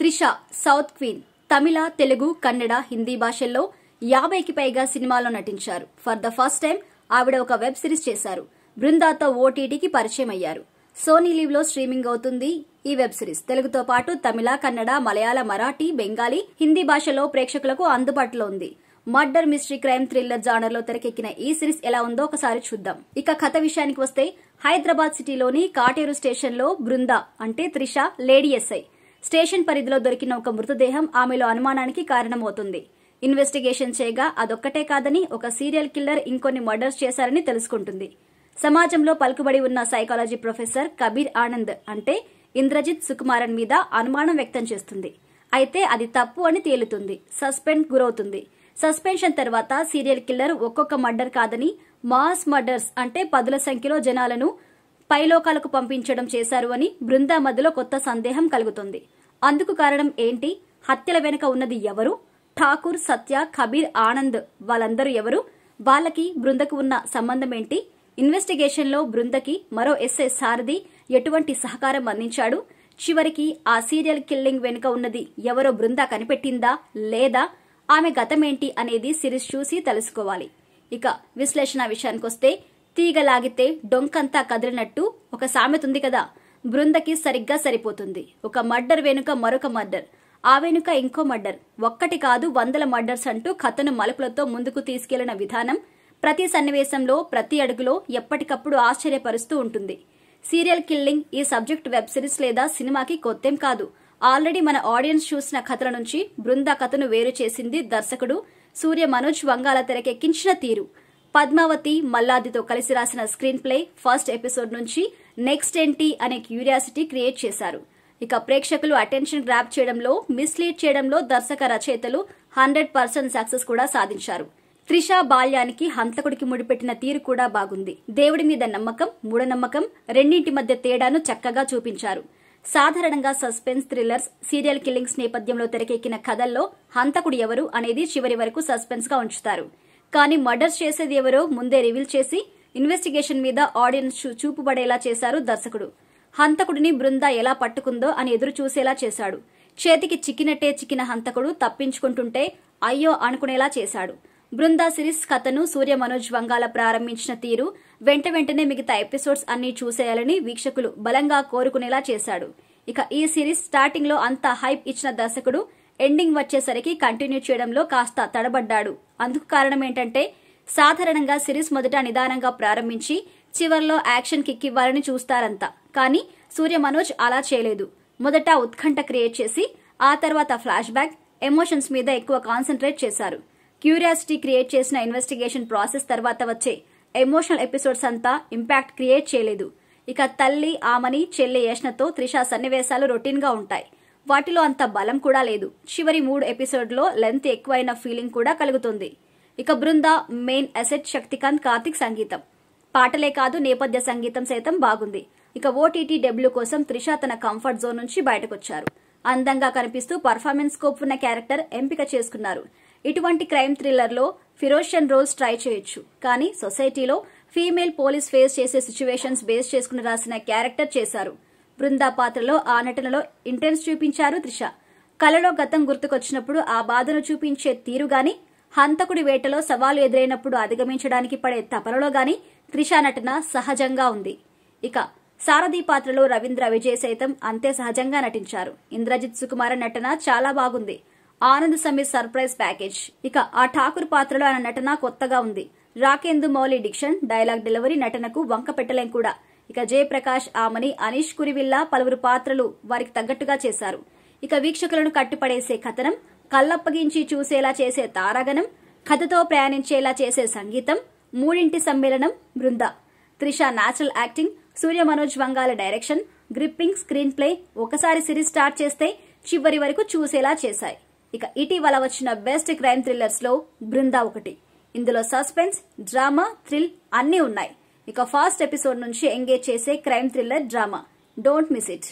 Trisha south queen Tamil Telugu Kannada Hindi భాషల్లో యాభైకి పైగా సినిమాల్లో నటించారు ఫర్ ద ఫస్ట్ టైం ఆవిడ ఒక వెబ్ సిరీస్ చేశారు బృందాతో ఓటీటీకి పరిచయం అయ్యారు సోనీ లీవ్ లో స్ట్రీమింగ్ అవుతుంది ఈ వెబ్ సిరీస్ తెలుగుతో పాటు తమిళ కన్నడ మలయాళ మరాఠీ బెంగాలీ హిందీ భాషలో ప్రేక్షకులకు అందుబాటులో ఉంది murder mystery crime thriller genre లో తెరకెక్కిన ఈ సిరీస్ ఎలా ఉందో ఒకసారి చూద్దాం ఇక కథ విషయానికి వస్తే హైదరాబాద్ సిటీలోని కాటేరు స్టేషన్ లో బృందా అంటే త్రిష లేడీ ఎస్ఐ స్టేషన్ పరిధిలో దొరికిన ఒక మృతదేహం ఆమెలో అనుమానానికి కారణమవుతుంది ఇన్వెస్టిగేషన్ చేయగా అదొక్కటే కాదని ఒక సీరియల్ కిల్లర్ ఇంకొన్ని మర్డర్స్ చేశారని తెలుసుకుంటుంది సమాజంలో పలుకుబడి ఉన్న సైకాలజీ ప్రొఫెసర్ కబీర్ ఆనంద్ అంటే ఇంద్రజిత్ సుకుమారన్ మీద అనుమానం వ్యక్తం చేస్తుంది అయితే అది తప్పు అని తేలుతుంది సస్పెండ్ గురవుతుంది సస్పెన్షన్ తర్వాత సీరియల్ కిల్లర్ ఒక్కొక్క మర్డర్ కాదని మాస్ మర్డర్స్ అంటే పదుల సంఖ్యలో జనాలను పైలోకాలకు పంపించడం చేశారు అని బృందా మధ్యలో కొత్త సందేహం కలుగుతుంది అందుకు కారణం ఏంటి హత్యల వెనుక ఉన్నది ఎవరు ఠాకూర్ సత్య కబీర్ ఆనంద్ వాళ్ళందరూ ఎవరు వాళ్ళకి బృందకు ఉన్న సంబంధం ఏంటి ఇన్వెస్టిగేషన్లో బృందకి మరో ఎస్ఐ సారథి ఎటువంటి సహకారం అందించాడు చివరికి ఆ సీరియల్ కిల్లింగ్ వెనుక ఉన్నది ఎవరో బృంద కనిపెట్టిందా లేదా ఆమె గతమేంటి అనేది సిరీస్ చూసి తెలుసుకోవాలి ఇక విశ్లేషణ విషయానికొస్తే తీగలాగితే డొంకంతా కదిలినట్టు ఒక సామెత ఉంది కదా బృందకి సరిగ్గా సరిపోతుంది ఒక మర్డర్ వెనుక మరొక మర్డర్ ఆ వెనుక ఇంకో మర్డర్ ఒక్కటి కాదు వందల మర్డర్స్ అంటూ కథను మలుపులతో ముందుకు తీసుకెళ్లిన విధానం ప్రతి సన్నివేశంలో ప్రతి అడుగులో ఎప్పటికప్పుడు ఆశ్చర్యపరుస్తూ ఉంటుంది సీరియల్ కిల్లింగ్ ఈ సబ్జెక్ట్ వెబ్ సిరీస్ లేదా సినిమాకి కొత్తేం కాదు ఆల్రెడీ మన ఆడియన్స్ చూసిన కథల నుంచి బృందా కథను వేరు చేసింది దర్శకుడు సూర్య మనోజ్ వంగాల తెరకెక్కించిన తీరు పద్మావతి మల్లాదితో కలిసి రాసిన స్క్రీన్ ప్లే ఫస్ట్ ఎపిసోడ్ నుంచి నెక్స్ట్ ఏంటి అనే క్యూరియాసిటీ క్రియేట్ చేశారు ఇక ప్రేక్షకులు అటెన్షన్ గ్రాప్ చేయడంలో మిస్లీడ్ చేయడంలో దర్శక రచయితలు హండ్రెడ్ పర్సెంట్ సక్సెస్ కూడా సాధించారు త్రిష బాల్యానికి హంతకుడికి ముడిపెట్టిన తీరు కూడా బాగుంది దేవుడి మీద నమ్మకం మూఢనమ్మకం రెండింటి మధ్య తేడాను చక్కగా చూపించారు సాధారణంగా సస్పెన్స్ థ్రిల్లర్స్ సీరియల్ కిల్లింగ్స్ నేపథ్యంలో తెరకెక్కిన కథల్లో హంతకుడు ఎవరు అనేది చివరి వరకు సస్పెన్స్ గా ఉంచుతారు కానీ మర్డర్స్ చేసేది ఎవరో ముందే రివీల్ చేసి ఇన్వెస్టిగేషన్ మీద ఆడియన్స్ చూపుబడేలా చేశారు దర్శకుడు హంతకుడిని బృంద ఎలా పట్టుకుందో అని ఎదురు చూసేలా చేశాడు చేతికి చిక్కినట్టే చిక్కిన హంతకుడు తప్పించుకుంటుంటే అయ్యో అనుకునేలా చేశాడు బృందా సిరీస్ కథను సూర్య మనోజ్ వంగాల ప్రారంభించిన తీరు వెంట వెంటనే మిగతా ఎపిసోడ్స్ అన్ని చూసేయాలని వీక్షకులు బలంగా కోరుకునేలా చేశాడు ఇక ఈ సిరీస్ స్టార్టింగ్ లో అంత హైప్ ఇచ్చిన దర్శకుడు ఎండింగ్ వచ్చేసరికి కంటిన్యూ చేయడంలో కాస్త తడబడ్డాడు అందుకు కారణం ఏంటంటే సాధారణంగా సిరీస్ మొదట నిదానంగా ప్రారంభించి చివరిలో యాక్షన్ కిక్ ఇవ్వాలని చూస్తారంతా కానీ సూర్య మనోజ్ అలా చేయలేదు మొదట ఉత్కంఠ క్రియేట్ చేసి ఆ తర్వాత ఫ్లాష్ బ్యాక్ ఎమోషన్స్ మీద ఎక్కువ కాన్సన్ట్రేట్ చేశారు క్యూరియాసిటీ క్రియేట్ చేసిన ఇన్వెస్టిగేషన్ ప్రాసెస్ తర్వాత వచ్చే ఎమోషనల్ ఎపిసోడ్స్ అంతా ఇంపాక్ట్ క్రియేట్ చేయలేదు ఇక తల్లి ఆమని చెల్లి యష్నతో త్రిష సన్నివేశాలు రొటీన్గా ఉంటాయి వాటిలో అంత బలం కూడా లేదు చివరి మూడు ఎపిసోడ్లో లెంత్ ఎక్కువైన ఫీలింగ్ కూడా కలుగుతుంది ఇక బృంద మెయిన్ అసెట్ శక్తికాంత్ కార్తిక్ సంగీతం పాటలే కాదు నేపథ్య సంగీతం సైతం బాగుంది ఇక ఓటీటీ డబ్ల్యూ కోసం త్రిష తన కంఫర్ట్ జోన్ నుంచి బయటకొచ్చారు అందంగా కనిపిస్తూ పర్ఫార్మెన్స్ స్కోప్ ఉన్న క్యారెక్టర్ ఎంపిక చేసుకున్నారు ఇటువంటి క్రైమ్ థ్రిల్లర్లో ఫిరోషన్ రోల్స్ ట్రై చేయొచ్చు కానీ సొసైటీలో ఫీమేల్ పోలీస్ ఫేస్ చేసే సిచ్యువేషన్స్ బేస్ చేసుకుని రాసిన క్యారెక్టర్ చేశారు బృందా పాత్రలో ఆ నటనలో ఇంటెన్స్ చూపించారు త్రిష కలలో గతం గుర్తుకొచ్చినప్పుడు ఆ బాధను చూపించే తీరుగాని హంతకుడి వేటలో సవాలు ఎదురైనప్పుడు అధిగమించడానికి పడే తపనలో గాని త్రిష నటన సహజంగా ఉంది ఇక సారథి పాత్రలో రవీంద్ర విజయ్ సైతం అంతే సహజంగా నటించారు ఇంద్రజిత్ సుకుమార్ నటన చాలా బాగుంది ఆనంద్ సమీర్ సర్ప్రైజ్ ప్యాకేజ్ ఇక ఆ ఠాకూర్ పాత్రలో ఆయన నటన కొత్తగా ఉంది Rakendu Mouli diction dialogue delivery నటనకు వంక పెట్టలేం కూడా ఇక జయప్రకాష్ ఆమని అనీష్ కురివిల్లా పలువురు పాత్రలు వారికి తగ్గట్టుగా చేశారు ఇక వీక్షకులను కట్టిపడేసే కథనం కళ్ళప్పగించి చూసేలా చేసే తారాగణం కథతో ప్రయాణించేలా చేసే సంగీతం మూడింటి సమ్మేళనం Brinda Trisha natural acting Surya Manoj Vangala direction gripping screen play ఒకసారి సిరీస్ స్టార్ట్ చేస్తే చివరి వరకు చూసేలా చేశాయి ఇక ఇటీవల వచ్చిన బెస్ట్ క్రైమ్ థ్రిల్లర్స్లో బృందా ఒకటి ఇందులో సస్పెన్స్ డ్రామా థ్రిల్ అన్నీ ఉన్నాయి ఇక ఫాస్ట్ ఎపిసోడ్ నుంచి ఎంగేజ్ చేసే crime thriller drama don't miss it